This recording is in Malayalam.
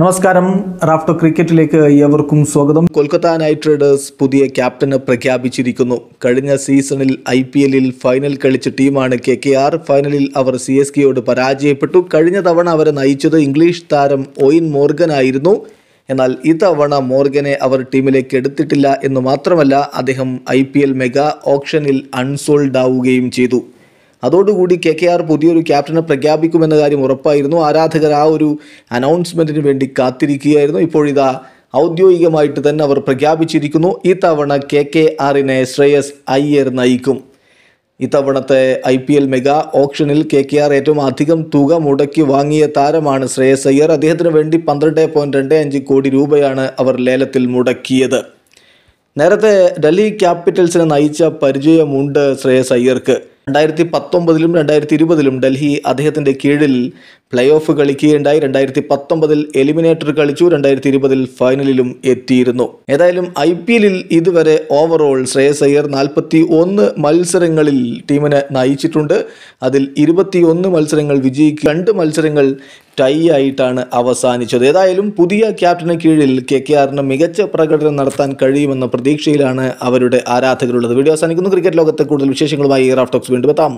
നമസ്കാരം റാഫ്റ്റോ ക്രിക്കറ്റിലേക്ക് ഏവർക്കും സ്വാഗതം കൊൽക്കത്ത നൈറ്റ് റൈഡേഴ്സ് പുതിയ ക്യാപ്റ്റനെ പ്രഖ്യാപിച്ചിരിക്കുന്നു കഴിഞ്ഞ സീസണിൽ ഐ പി എല്ലിൽ ഫൈനൽ കളിച്ച ടീമാണ് കെ കെ ആർ ഫൈനലിൽ അവർ സി എസ് കെയോട് പരാജയപ്പെട്ടു കഴിഞ്ഞ തവണ അവരെ നയിച്ചത് ഇംഗ്ലീഷ് താരം ഒയിൻ മോർഗൻ ആയിരുന്നു എന്നാൽ ഇത്തവണ മോർഗനെ അവർ ടീമിലേക്ക് എടുത്തിട്ടില്ല എന്ന് മാത്രമല്ല അദ്ദേഹം ഐ മെഗാ ഓപ്ഷനിൽ അൺസോൾഡ് ആവുകയും ചെയ്തു അതോടുകൂടി കെ കെ ആർ പുതിയൊരു ക്യാപ്റ്റനെ പ്രഖ്യാപിക്കുമെന്ന കാര്യം ഉറപ്പായിരുന്നു ആരാധകർ ആ ഒരു അനൗൺസ്മെൻറ്റിന് വേണ്ടി കാത്തിരിക്കുകയായിരുന്നു ഇപ്പോഴിതാ ഔദ്യോഗികമായിട്ട് തന്നെ അവർ പ്രഖ്യാപിച്ചിരിക്കുന്നു ഇത്തവണ കെ കെ ആറിനെ ശ്രേയസ് അയ്യർ നയിക്കും ഇത്തവണത്തെ ഐ പി എൽ മെഗാ ഓപ്ഷനിൽ കെ കെ ആർ ഏറ്റവും അധികം തുക മുടക്കി വാങ്ങിയ താരമാണ് ശ്രേയസ് അയ്യർ അദ്ദേഹത്തിന് വേണ്ടി പന്ത്രണ്ട് പോയിൻറ്റ് രണ്ട് അഞ്ച് കോടി രൂപയാണ് അവർ ലേലത്തിൽ മുടക്കിയത് നേരത്തെ ഡൽഹി ക്യാപിറ്റൽസിനെ നയിച്ച പരിചയമുണ്ട് ശ്രേയസ് അയ്യർക്ക് രണ്ടായിരത്തി പത്തൊമ്പതിലും രണ്ടായിരത്തി ഇരുപതിലും ഡൽഹി അദ്ദേഹത്തിൻ്റെ കീഴിൽ പ്ലേ ഓഫ് കളിക്കുകയുണ്ടായി രണ്ടായിരത്തി പത്തൊമ്പതിൽ എലിമിനേറ്റർ കളിച്ചു രണ്ടായിരത്തി ഇരുപതിൽ ഫൈനലിലും എത്തിയിരുന്നു ഏതായാലും ഐ പി എല്ലിൽ ഇതുവരെ ഓവറോൾ ശ്രേയസ് അയ്യർ നാൽപ്പത്തി ഒന്ന് മത്സരങ്ങളിൽ ടീമിനെ നയിച്ചിട്ടുണ്ട് അതിൽ ഇരുപത്തിയൊന്ന് മത്സരങ്ങൾ വിജയിക്കുക രണ്ട് മത്സരങ്ങൾ ടൈ ആയിട്ടാണ് അവസാനിച്ചത് ഏതായാലും പുതിയ ക്യാപ്റ്റന് കീഴിൽ കെ കെ ആറിന് മികച്ച പ്രകടനം നടത്താൻ കഴിയുമെന്ന പ്രതീക്ഷയിലാണ് അവരുടെ ആരാധകരുള്ളത് വീഡിയോ അവസാനിക്കുന്നു ക്രിക്കറ്റ് ലോകത്തെ കൂടുതൽ വിശേഷങ്ങളുമായി റാഫ്റ്റോക്സ് വീണ്ടും എത്താം